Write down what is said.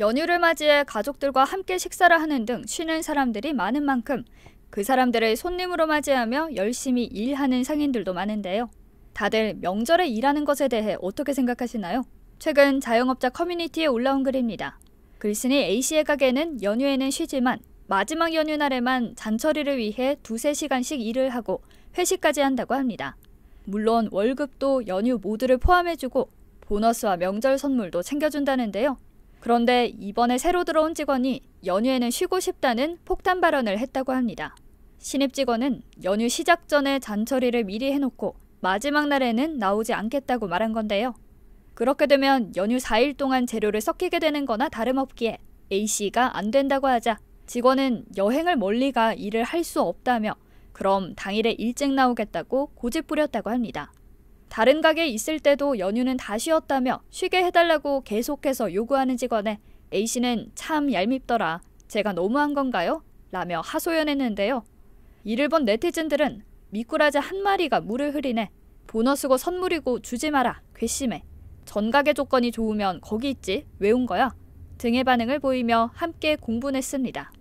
연휴를 맞이해 가족들과 함께 식사를 하는 등 쉬는 사람들이 많은 만큼 그 사람들을 손님으로 맞이하며 열심히 일하는 상인들도 많은데요. 다들 명절에 일하는 것에 대해 어떻게 생각하시나요? 최근 자영업자 커뮤니티에 올라온 글입니다. 글쓴이 A씨의 가게는 연휴에는 쉬지만 마지막 연휴 날에만 잔처리를 위해 두세 시간씩 일을 하고 회식까지 한다고 합니다. 물론 월급도 연휴 모두를 포함해주고 보너스와 명절 선물도 챙겨준다는데요. 그런데 이번에 새로 들어온 직원이 연휴에는 쉬고 싶다는 폭탄 발언을 했다고 합니다. 신입 직원은 연휴 시작 전에 잔처리를 미리 해놓고 마지막 날에는 나오지 않겠다고 말한 건데요. 그렇게 되면 연휴 4일 동안 재료를 섞이게 되는 거나 다름없기에 A씨가 안 된다고 하자 직원은 여행을 멀리 가 일을 할 수 없다며 그럼 당일에 일찍 나오겠다고 고집 부렸다고 합니다. 다른 가게에 있을 때도 연휴는 다 쉬었다며 쉬게 해달라고 계속해서 요구하는 직원에 A씨는 참 얄밉더라. 제가 너무한 건가요? 라며 하소연했는데요. 이를 본 네티즌들은 미꾸라지 한 마리가 물을 흐리네. 보너스고 선물이고 주지 마라. 괘씸해. 전각의 조건이 좋으면 거기 있지. 왜 온 거야? 등의 반응을 보이며 함께 공분했습니다.